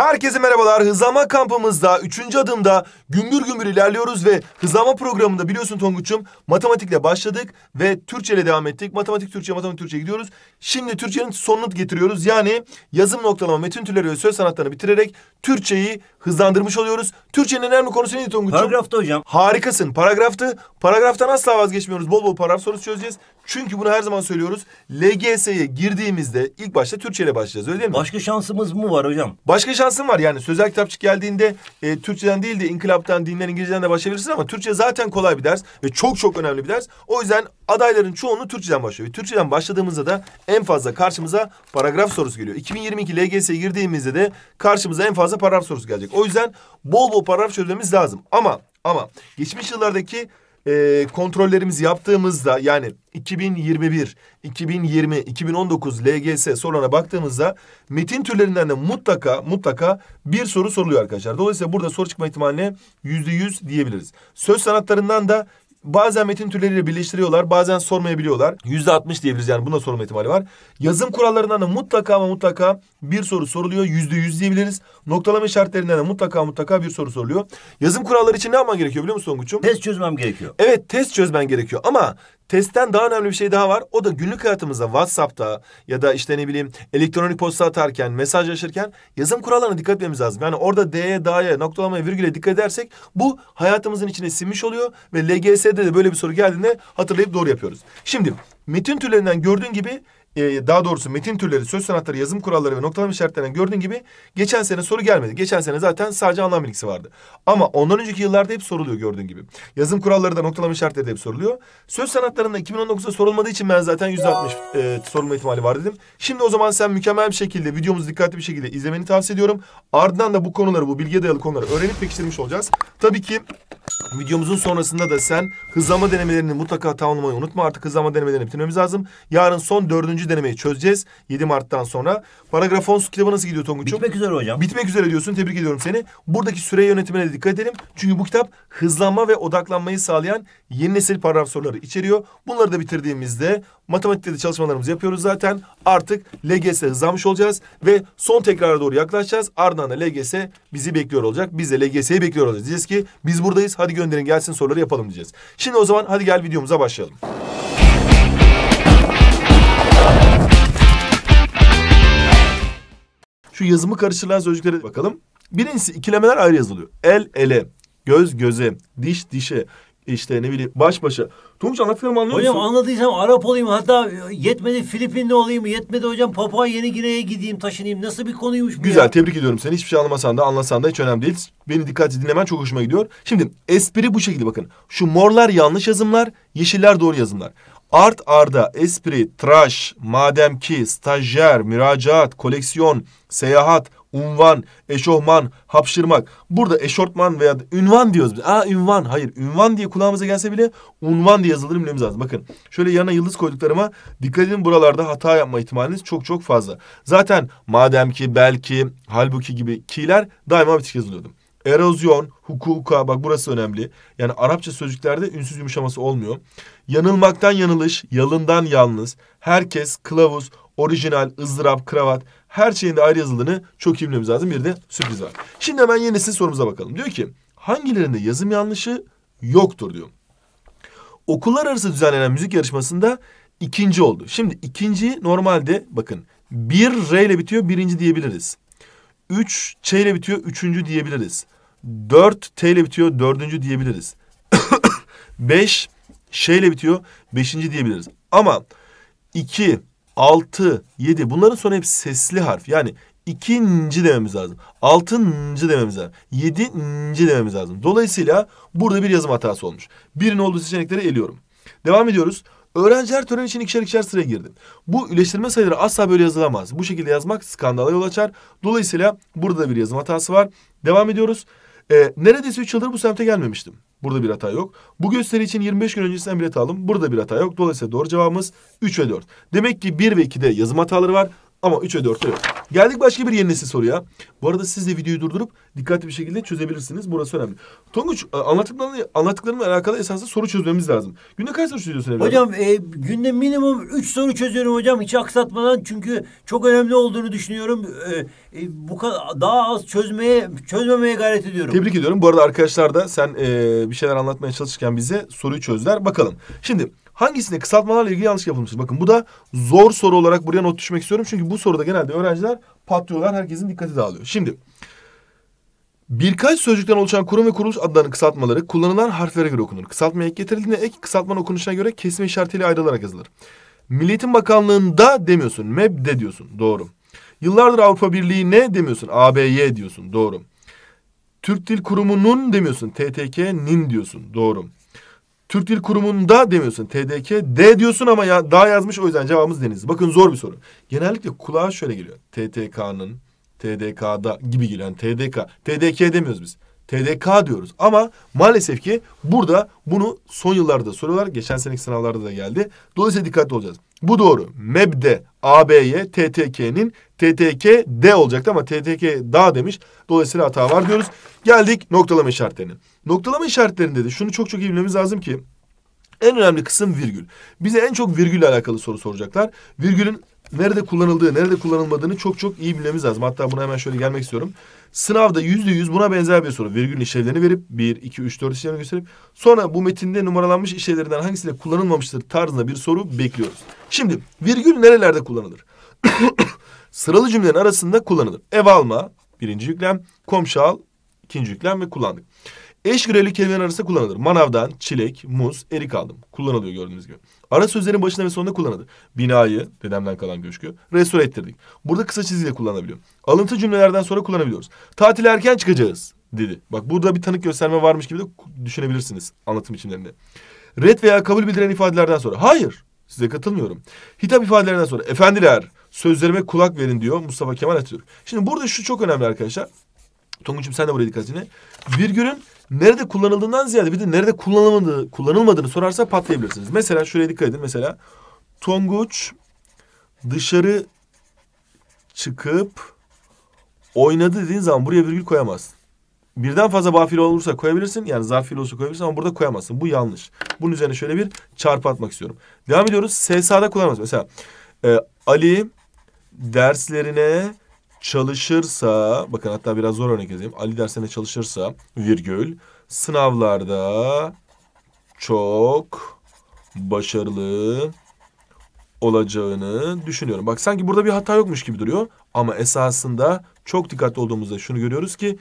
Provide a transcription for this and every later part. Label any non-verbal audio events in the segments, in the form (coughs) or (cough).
Herkese merhabalar. Hızlanma kampımızda üçüncü adımda gümbür gümbür ilerliyoruz ve hızlanma programında biliyorsun Tonguç'um matematikle başladık ve Türkçe ile devam ettik. Matematik Türkçe, matematik Türkçe gidiyoruz. Şimdi Türkçenin sonunu getiriyoruz. Yani yazım noktalama, metin türleri ve söz sanatlarını bitirerek Türkçeyi hızlandırmış oluyoruz. Türkçenin önemli konusu neydi Tonguç'um? Paragrafta hocam. Harikasın. Paragraftı. Paragraftan asla vazgeçmiyoruz. Bol bol paragraf sorusu çözeceğiz. Çünkü bunu her zaman söylüyoruz. LGS'ye girdiğimizde ilk başta Türkçe ile başlayacağız öyle değil mi? Başka şansımız mı var hocam? Başka şansım var yani sözel kitapçık geldiğinde e, Türkçeden değil de inkılaptan, dinden, İngilizceden de başlayabilirsin ama Türkçe zaten kolay bir ders ve çok çok önemli bir ders. O yüzden adayların çoğunu Türkçeden başlıyor. Ve Türkçeden başladığımızda da en fazla karşımıza paragraf sorusu geliyor. 2022 LGS'ye girdiğimizde de karşımıza en fazla paragraf sorusu gelecek. O yüzden bol bol paragraf çözmemiz lazım. Ama ama geçmiş yıllardaki e, kontrollerimizi yaptığımızda yani 2021, 2020, 2019 LGS sorularına baktığımızda metin türlerinden de mutlaka mutlaka bir soru soruluyor arkadaşlar. Dolayısıyla burada soru çıkma ihtimaline yüzde yüz diyebiliriz. Söz sanatlarından da Bazen metin türleriyle birleştiriyorlar, bazen sormayabiliyorlar. Yüzde altmış diyebiliriz yani buna sorma ihtimali var. Yazım kurallarından da mutlaka ama mutlaka bir soru soruluyor. Yüzde yüz diyebiliriz. Noktalama işaretlerinden de mutlaka mutlaka bir soru soruluyor. Yazım kuralları için ne yapman gerekiyor biliyor musun Songuç'um? Test çözmem gerekiyor. Evet test çözmen gerekiyor ama testten daha önemli bir şey daha var. O da günlük hayatımızda WhatsApp'ta ya da işte ne bileyim elektronik posta atarken, mesaj mesajlaşırken yazım kurallarına dikkat etmemiz lazım. Yani orada D'ye, D'ye, noktalamaya, virgüle dikkat edersek bu hayatımızın içine sinmiş oluyor ve LGS'de de böyle bir soru geldiğinde hatırlayıp doğru yapıyoruz. Şimdi metin türlerinden gördüğün gibi e, daha doğrusu metin türleri, söz sanatları, yazım kuralları ve noktalama işaretlerinden gördüğün gibi geçen sene soru gelmedi. Geçen sene zaten sadece anlam bilgisi vardı. Ama ondan önceki yıllarda hep soruluyor gördüğün gibi. Yazım kuralları da noktalama işaretleri de hep soruluyor. Söz sanatlarında 2019'da sorulmadığı için ben zaten yüzde altmış e, sorulma ihtimali var dedim. Şimdi o zaman sen mükemmel bir şekilde videomuzu dikkatli bir şekilde izlemeni tavsiye ediyorum. Ardından da bu konuları, bu bilgiye dayalı konuları öğrenip pekiştirmiş olacağız. Tabii ki Videomuzun sonrasında da sen hızlama denemelerini mutlaka tamamlamayı unutma. Artık hızlama denemelerini bitirmemiz lazım. Yarın son dördüncü denemeyi çözeceğiz. 7 Mart'tan sonra. Paragraf 10 kitabı nasıl gidiyor Tonguç'um? Bitmek üzere hocam. Bitmek üzere diyorsun. Tebrik ediyorum seni. Buradaki süre yönetimine de dikkat edelim. Çünkü bu kitap hızlanma ve odaklanmayı sağlayan yeni nesil paragraf soruları içeriyor. Bunları da bitirdiğimizde Matematikte de çalışmalarımızı yapıyoruz zaten. Artık LGS'e hızlanmış olacağız ve son tekrara doğru yaklaşacağız. Ardından da LGS bizi bekliyor olacak. Biz de LGS'yi bekliyor olacağız. Diyeceğiz ki biz buradayız hadi gönderin gelsin soruları yapalım diyeceğiz. Şimdi o zaman hadi gel videomuza başlayalım. Şu yazımı karıştırılan sözcüklere bakalım. Birincisi ikilemeler ayrı yazılıyor. El ele, göz göze, diş dişe, işte ne bileyim baş başa. Tunç anlattıklarımı anlıyor hocam, musun? Hocam anladıysam Arap olayım hatta yetmedi Filipinli olayım yetmedi hocam Papua Yeni Gine'ye gideyim taşınayım nasıl bir konuymuş bu Güzel ya? tebrik ediyorum seni hiçbir şey anlamasan da anlasan da hiç önemli değil. Beni dikkatli dinlemen çok hoşuma gidiyor. Şimdi espri bu şekilde bakın. Şu morlar yanlış yazımlar yeşiller doğru yazımlar. Art arda espri, tıraş, madem ki, stajyer, müracaat, koleksiyon, seyahat, unvan, eşofman, hapşırmak. Burada eşortman veya ünvan diyoruz biz. Aa ünvan. Hayır ünvan diye kulağımıza gelse bile unvan diye yazılır bilmemiz lazım. Bakın şöyle yanına yıldız koyduklarıma dikkat edin buralarda hata yapma ihtimaliniz çok çok fazla. Zaten madem ki belki halbuki gibi ki'ler daima bitişik yazılıyordu erozyon, hukuka bak burası önemli. Yani Arapça sözcüklerde ünsüz yumuşaması olmuyor. Yanılmaktan yanılış, yalından yalnız, herkes, kılavuz, orijinal, ızdırap, kravat her şeyin de ayrı yazıldığını çok iyi bilmemiz lazım. Bir de sürpriz var. Şimdi hemen yenisi sorumuza bakalım. Diyor ki hangilerinde yazım yanlışı yoktur diyor. Okullar arası düzenlenen müzik yarışmasında ikinci oldu. Şimdi ikinci normalde bakın bir R ile bitiyor birinci diyebiliriz. 3 Ç ile bitiyor 3. diyebiliriz. 4 T ile bitiyor 4. diyebiliriz. 5 (coughs) Ş ile bitiyor 5. diyebiliriz. Ama 2, 6, 7 bunların sonu hep sesli harf. Yani ikinci dememiz lazım. Altıncı dememiz lazım. Yedinci dememiz lazım. Dolayısıyla burada bir yazım hatası olmuş. Birin olduğu seçenekleri eliyorum. Devam ediyoruz. Öğrenci her tören için ikişer ikişer sıraya girdi. Bu üleştirme sayıları asla böyle yazılamaz. Bu şekilde yazmak skandala yol açar. Dolayısıyla burada bir yazım hatası var. Devam ediyoruz. Ee, neredeyse 3 yıldır bu semte gelmemiştim. Burada bir hata yok. Bu gösteri için 25 gün öncesinden bilet aldım. Burada bir hata yok. Dolayısıyla doğru cevabımız 3 ve 4. Demek ki 1 ve 2'de yazım hataları var ama 3 ve 4'te yok. Geldik başka bir yeni nesil soruya. Bu arada siz de videoyu durdurup dikkatli bir şekilde çözebilirsiniz. Burası önemli. Tonguç e, anlattıklarını, anlattıklarımla alakalı esasında soru çözmemiz lazım. Günde kaç soru çözüyorsun evladım? Hocam e, günde minimum üç soru çözüyorum hocam hiç aksatmadan. Çünkü çok önemli olduğunu düşünüyorum. E, e, bu daha az çözmeye çözmemeye gayret ediyorum. Tebrik ediyorum. Bu arada arkadaşlar da sen e, bir şeyler anlatmaya çalışırken bize soruyu çözler Bakalım. Şimdi Hangisinde kısaltmalarla ilgili yanlış yapılmıştır? Bakın bu da zor soru olarak buraya not düşmek istiyorum. Çünkü bu soruda genelde öğrenciler patlıyorlar. Herkesin dikkati dağılıyor. Şimdi birkaç sözcükten oluşan kurum ve kuruluş adlarının kısaltmaları kullanılan harflere göre okunur. Kısaltmaya ek getirildiğinde ek kısaltma okunuşuna göre kesme işaretiyle ayrılarak yazılır. Milliyetin Bakanlığı'nda demiyorsun. MEB'de diyorsun. Doğru. Yıllardır Avrupa Birliği ne demiyorsun. ABY diyorsun. Doğru. Türk Dil Kurumu'nun demiyorsun. TTK'nin diyorsun. Doğru. Türk Dil Kurumu'nda demiyorsun. TDK. D diyorsun ama ya, daha yazmış o yüzden cevabımız Deniz. Bakın zor bir soru. Genellikle kulağa şöyle geliyor. TTK'nın, TDK'da gibi giren TDK. TDK demiyoruz biz. TDK diyoruz. Ama maalesef ki burada bunu son yıllarda soruyorlar. Geçen seneki sınavlarda da geldi. Dolayısıyla dikkatli olacağız. Bu doğru. Mebde AB'ye TTK'nin TTK D olacaktı ama TTK da demiş. Dolayısıyla hata var diyoruz. Geldik noktalama işaretlerine. Noktalama işaretlerinde de şunu çok çok iyi bilmemiz lazım ki en önemli kısım virgül. Bize en çok virgülle alakalı soru soracaklar. Virgülün nerede kullanıldığı, nerede kullanılmadığını çok çok iyi bilmemiz lazım. Hatta buna hemen şöyle gelmek istiyorum. Sınavda yüzde yüz buna benzer bir soru. Virgül işlevlerini verip bir, iki, üç, dört işlevini gösterip sonra bu metinde numaralanmış işlevlerinden hangisiyle kullanılmamıştır tarzında bir soru bekliyoruz. Şimdi virgül nerelerde kullanılır? (coughs) Sıralı cümlelerin arasında kullanılır. Ev alma birinci yüklem, komşu al ikinci yüklem ve kullandık. Eş greli kelimeler arasında kullanılır. Manavdan çilek, muz, erik aldım. Kullanılıyor gördüğünüz gibi. Ara sözlerin başında ve sonunda kullanılır. Binayı, dedemden kalan köşkü, restore ettirdik. Burada kısa çizgiyle kullanabiliyor. Alıntı cümlelerden sonra kullanabiliyoruz. Tatil erken çıkacağız dedi. Bak burada bir tanık gösterme varmış gibi de düşünebilirsiniz anlatım içlerinde. Red veya kabul bildiren ifadelerden sonra hayır size katılmıyorum. Hitap ifadelerinden sonra efendiler sözlerime kulak verin diyor Mustafa Kemal Atatürk. Şimdi burada şu çok önemli arkadaşlar. Tonguç'um sen de buraya dikkat edin. Virgülün nerede kullanıldığından ziyade bir de nerede kullanılmadığı, kullanılmadığını sorarsa patlayabilirsiniz. Mesela şuraya dikkat edin. Mesela Tonguç dışarı çıkıp oynadı dediğin zaman buraya virgül koyamazsın. Birden fazla bafile olursa koyabilirsin. Yani zarfil olsa koyabilirsin ama burada koyamazsın. Bu yanlış. Bunun üzerine şöyle bir çarpı atmak istiyorum. Devam ediyoruz. SSA'da kullanamaz. Mesela e, Ali derslerine çalışırsa bakın hatta biraz zor örnek edeyim. Ali dersine çalışırsa virgül sınavlarda çok başarılı olacağını düşünüyorum. Bak sanki burada bir hata yokmuş gibi duruyor ama esasında çok dikkatli olduğumuzda şunu görüyoruz ki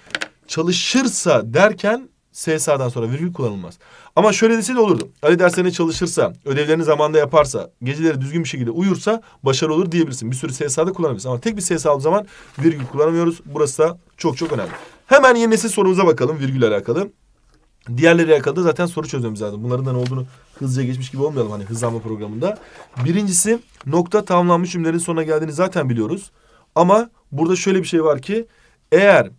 çalışırsa derken SSA'dan sonra virgül kullanılmaz. Ama şöyle dese de olurdu. Ali derslerine çalışırsa, ödevlerini zamanında yaparsa, geceleri düzgün bir şekilde uyursa başarılı olur diyebilirsin. Bir sürü SSA'da kullanabilirsin ama tek bir SSA olduğu zaman virgül kullanamıyoruz. Burası da çok çok önemli. Hemen yeni nesil sorumuza bakalım virgül alakalı. Diğerleri alakalı da zaten soru çözmemiz lazım. Bunların da ne olduğunu hızlıca geçmiş gibi olmayalım hani hızlanma programında. Birincisi nokta tamamlanmış cümlelerin sonuna geldiğini zaten biliyoruz. Ama burada şöyle bir şey var ki eğer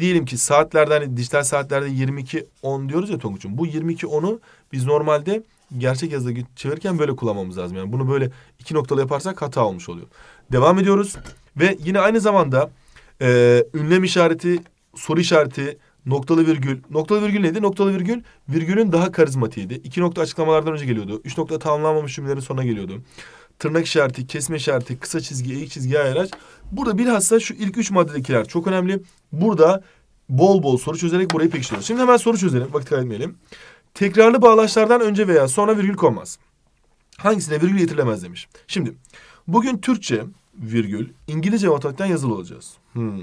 diyelim ki saatlerde hani dijital saatlerde 22.10 diyoruz ya Tonguç'um. Bu 22.10'u biz normalde gerçek yazıda çevirirken böyle kullanmamız lazım. Yani bunu böyle iki noktalı yaparsak hata olmuş oluyor. Devam ediyoruz ve yine aynı zamanda e, ünlem işareti, soru işareti, noktalı virgül. Noktalı virgül neydi? Noktalı virgül virgülün daha karizmatiğiydi. İki nokta açıklamalardan önce geliyordu. Üç nokta tamamlanmamış cümlelerin sonuna geliyordu tırnak işareti, kesme işareti, kısa çizgi, eğik çizgi, ayraç. Burada bilhassa şu ilk üç maddedekiler çok önemli. Burada bol bol soru çözerek burayı pekiştiriyoruz. Şimdi hemen soru çözelim. Vakit kaybetmeyelim. Tekrarlı bağlaçlardan önce veya sonra virgül konmaz. Hangisine virgül getirilemez demiş. Şimdi bugün Türkçe virgül İngilizce matematikten yazılı olacağız. Hmm.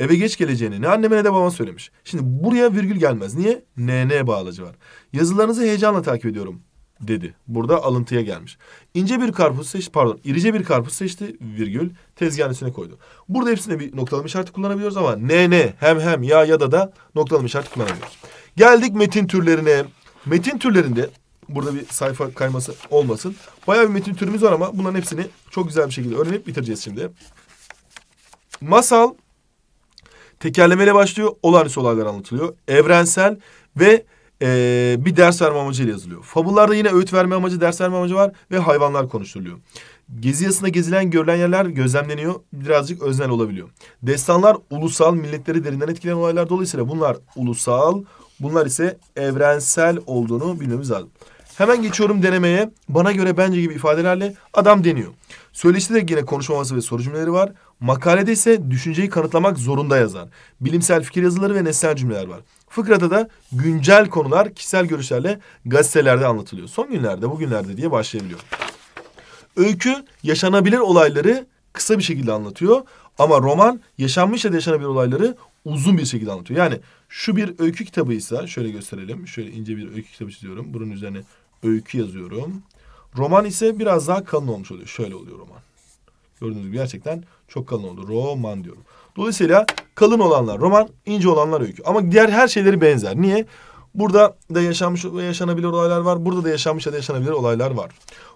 Eve geç geleceğini ne anneme ne de babama söylemiş. Şimdi buraya virgül gelmez. Niye? NN bağlacı var. Yazılarınızı heyecanla takip ediyorum dedi. Burada alıntıya gelmiş. İnce bir karpuz seçti, pardon irice bir karpuz seçti virgül tezgahın üstüne koydu. Burada hepsine bir noktalama işareti kullanabiliyoruz ama ne ne hem hem ya ya da da noktalama işareti kullanabiliyoruz. Geldik metin türlerine. Metin türlerinde burada bir sayfa kayması olmasın. Bayağı bir metin türümüz var ama bunların hepsini çok güzel bir şekilde öğrenip bitireceğiz şimdi. Masal tekerlemeyle başlıyor. Olağanüstü olaylar anlatılıyor. Evrensel ve ee, bir ders verme amacıyla yazılıyor. Fabullarda yine öğüt verme amacı, ders verme amacı var ve hayvanlar konuşuluyor. Gezi yasında gezilen görülen yerler gözlemleniyor, birazcık öznel olabiliyor. Destanlar ulusal, milletleri derinden etkileyen olaylar dolayısıyla bunlar ulusal, bunlar ise evrensel olduğunu bilmemiz lazım. Hemen geçiyorum denemeye. Bana göre bence gibi ifadelerle adam deniyor. Söyleşide de yine konuşmaması ve soru cümleleri var. Makalede ise düşünceyi kanıtlamak zorunda yazar. Bilimsel fikir yazıları ve nesnel cümleler var. Fıkrada da güncel konular kişisel görüşlerle gazetelerde anlatılıyor. Son günlerde, bugünlerde diye başlayabiliyor. Öykü yaşanabilir olayları kısa bir şekilde anlatıyor. Ama roman yaşanmış ya da yaşanabilir olayları uzun bir şekilde anlatıyor. Yani şu bir öykü kitabıysa şöyle gösterelim. Şöyle ince bir öykü kitabı çiziyorum. Bunun üzerine öykü yazıyorum. Roman ise biraz daha kalın olmuş oluyor. Şöyle oluyor roman. Gördüğünüz gibi gerçekten çok kalın oldu. Roman diyorum. Dolayısıyla kalın olanlar roman, ince olanlar öykü. Ama diğer her şeyleri benzer. Niye? Burada da yaşanmış ve yaşanabilir olaylar var. Burada da yaşanmış ya da yaşanabilir olaylar var.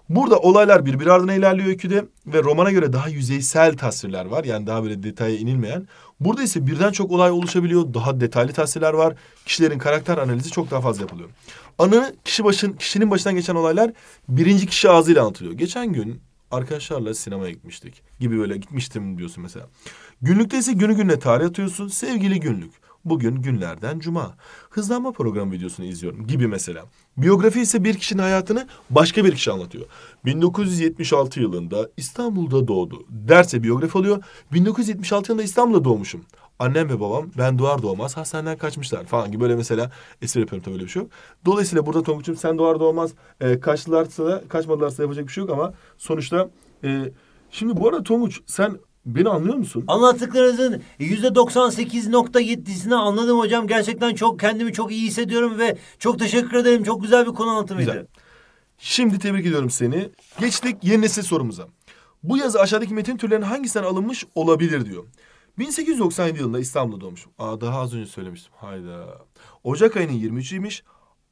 Burada olaylar birbiri ardına ilerliyor öyküde ve romana göre daha yüzeysel tasvirler var. Yani daha böyle detaya inilmeyen. Burada ise birden çok olay oluşabiliyor. Daha detaylı tasvirler var. Kişilerin karakter analizi çok daha fazla yapılıyor. Anı kişi başın, kişinin başından geçen olaylar birinci kişi ağzıyla anlatılıyor. Geçen gün arkadaşlarla sinemaya gitmiştik gibi böyle gitmiştim diyorsun mesela. Günlükte ise günü gününe tarih atıyorsun. Sevgili günlük. Bugün günlerden cuma. Hızlanma program videosunu izliyorum gibi mesela. Biyografi ise bir kişinin hayatını başka bir kişi anlatıyor. 1976 yılında İstanbul'da doğdu. Derse biyografi alıyor. 1976 yılında İstanbul'da doğmuşum. Annem ve babam ben doğar doğmaz hastaneden kaçmışlar falan gibi böyle mesela espri yapıyorum tabii öyle bir şey yok. Dolayısıyla burada Tonguç'um sen doğar doğmaz e, kaçtılarsa da kaçmadılarsa yapacak bir şey yok ama sonuçta e, şimdi bu arada Tonguç sen Beni anlıyor musun? Anlattıklarınızın yüzde 98.7'sini anladım hocam. Gerçekten çok kendimi çok iyi hissediyorum ve çok teşekkür ederim. Çok güzel bir konu anlatımıydı. Güzel. Şimdi tebrik ediyorum seni. Geçtik yeni nesil sorumuza. Bu yazı aşağıdaki metin türlerinin hangisinden alınmış olabilir diyor. 1897 yılında İstanbul'da doğmuş. Aa, daha az önce söylemiştim. Hayda. Ocak ayının 23'üymüş.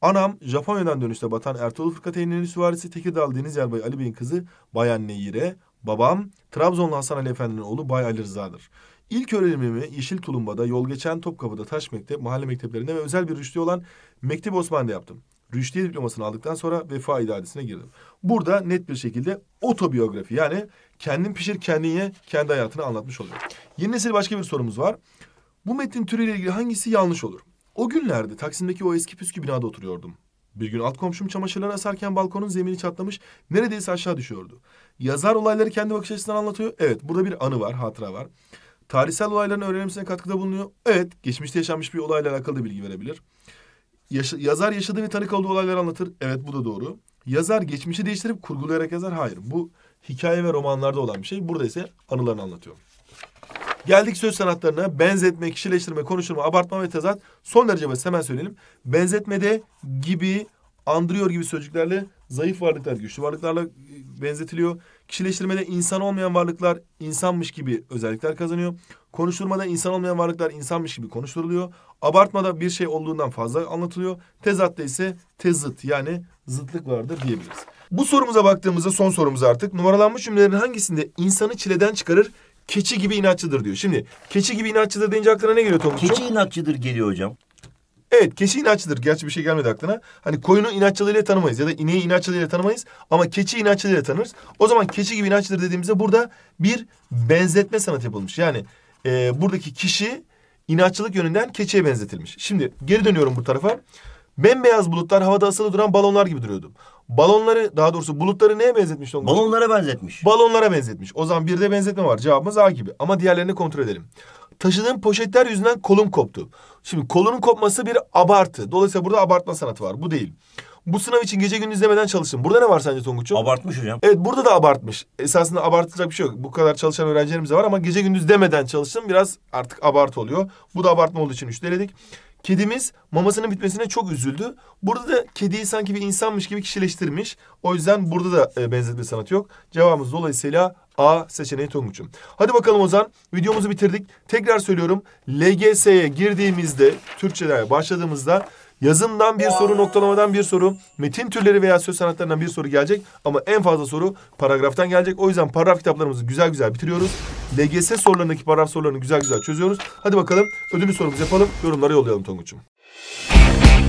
Anam Japonya'dan dönüşte batan Ertuğrul Fırkateyn'in süvarisi Tekirdağlı Deniz Yerbayı Ali Bey'in kızı Bayan Neyire Babam Trabzonlu Hasan Ali Efendi'nin oğlu Bay Ali Rıza'dır. İlk öğrenimimi Yeşil Tulumba'da, Yol Geçen Topkapı'da, Taş Mektep, mahalle mekteplerinde ve özel bir rüştü olan Mektep Osmanlı'da yaptım. Rüştiye diplomasını aldıktan sonra vefa idaresine girdim. Burada net bir şekilde otobiyografi yani kendin pişir kendine, kendi hayatını anlatmış oluyor. Yeni nesil başka bir sorumuz var. Bu metnin türüyle ilgili hangisi yanlış olur? O günlerde Taksim'deki o eski püskü binada oturuyordum. Bir gün alt komşum çamaşırlarını asarken balkonun zemini çatlamış, neredeyse aşağı düşüyordu. Yazar olayları kendi bakış açısından anlatıyor. Evet, burada bir anı var, hatıra var. Tarihsel olayların öğrenilmesine katkıda bulunuyor. Evet, geçmişte yaşanmış bir olayla alakalı da bilgi verebilir. Yaş yazar yaşadığı ve tanık olduğu olayları anlatır. Evet, bu da doğru. Yazar geçmişi değiştirip kurgulayarak yazar. Hayır, bu hikaye ve romanlarda olan bir şey. Burada ise anılarını anlatıyor. Geldik söz sanatlarına benzetme, kişileştirme, konuşturma, abartma ve tezat. Son derece basit hemen söyleyelim. Benzetmede gibi, andırıyor gibi sözcüklerle zayıf varlıklar, güçlü varlıklarla e, benzetiliyor. Kişileştirmede insan olmayan varlıklar insanmış gibi özellikler kazanıyor. Konuşturmada insan olmayan varlıklar insanmış gibi konuşturuluyor. Abartmada bir şey olduğundan fazla anlatılıyor. Tezatta ise tezıt yani zıtlık vardır diyebiliriz. Bu sorumuza baktığımızda son sorumuz artık. Numaralanmış cümlelerin hangisinde insanı çileden çıkarır keçi gibi inatçıdır diyor. Şimdi keçi gibi inatçıdır deyince aklına ne geliyor Tonguç'um? Keçi inatçıdır geliyor hocam. Evet keçi inatçıdır. Gerçi bir şey gelmedi aklına. Hani koyunu inatçılığıyla tanımayız ya da ineği inatçılığıyla tanımayız ama keçi inatçılığıyla tanırız. O zaman keçi gibi inatçıdır dediğimizde burada bir benzetme sanatı yapılmış. Yani e, buradaki kişi inatçılık yönünden keçiye benzetilmiş. Şimdi geri dönüyorum bu tarafa. Bembeyaz bulutlar havada asılı duran balonlar gibi duruyordu. Balonları daha doğrusu bulutları neye benzetmiş Tonguç? Balonlara benzetmiş. Balonlara benzetmiş. O zaman bir de benzetme var. Cevabımız A gibi. Ama diğerlerini kontrol edelim. Taşıdığım poşetler yüzünden kolum koptu. Şimdi kolunun kopması bir abartı. Dolayısıyla burada abartma sanatı var. Bu değil. Bu sınav için gece gündüz demeden çalıştım. Burada ne var sence Tonguç'um? Abartmış hocam. Evet burada da abartmış. Esasında abartılacak bir şey yok. Bu kadar çalışan öğrencilerimiz de var ama gece gündüz demeden çalıştım. Biraz artık abart oluyor. Bu da abartma olduğu için üç Kedimiz mamasının bitmesine çok üzüldü. Burada da kediyi sanki bir insanmış gibi kişileştirmiş. O yüzden burada da e, benzetme sanatı yok. Cevabımız dolayısıyla A seçeneği Tonguç'um. Hadi bakalım Ozan. Videomuzu bitirdik. Tekrar söylüyorum. LGS'ye girdiğimizde, Türkçe'de başladığımızda Yazımdan bir soru, noktalamadan bir soru, metin türleri veya söz sanatlarından bir soru gelecek. Ama en fazla soru paragraftan gelecek. O yüzden paragraf kitaplarımızı güzel güzel bitiriyoruz. LGS sorularındaki paragraf sorularını güzel güzel çözüyoruz. Hadi bakalım ödüllü sorumuzu yapalım. Yorumlara yollayalım Tonguç'um.